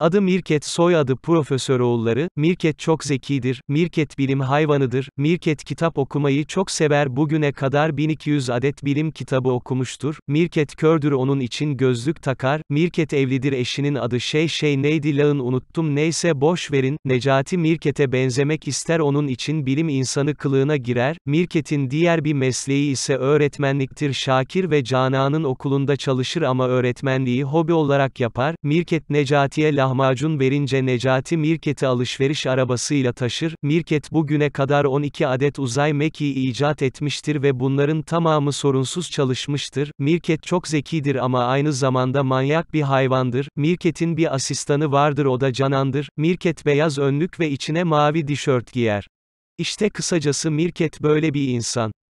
Adı Mirket soyadı Profesör oğulları, Mirket çok zekidir, Mirket bilim hayvanıdır, Mirket kitap okumayı çok sever bugüne kadar 1200 adet bilim kitabı okumuştur, Mirket kördür onun için gözlük takar, Mirket evlidir eşinin adı şey şey neydi lağın unuttum neyse boş verin, Necati Mirket'e benzemek ister onun için bilim insanı kılığına girer, Mirket'in diğer bir mesleği ise öğretmenliktir Şakir ve Canan'ın okulunda çalışır ama öğretmenliği hobi olarak yapar, Mirket Necati'ye lahmacun verince Necati Mirket'i alışveriş arabasıyla taşır, Mirket bugüne kadar 12 adet uzay mekiği icat etmiştir ve bunların tamamı sorunsuz çalışmıştır, Mirket çok zekidir ama aynı zamanda manyak bir hayvandır, Mirket'in bir asistanı vardır o da Canan'dır, Mirket beyaz önlük ve içine mavi dişört giyer. İşte kısacası Mirket böyle bir insan.